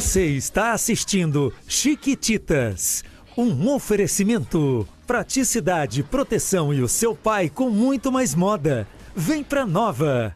Você está assistindo Chiquititas, um oferecimento. Praticidade, proteção e o seu pai com muito mais moda. Vem pra nova!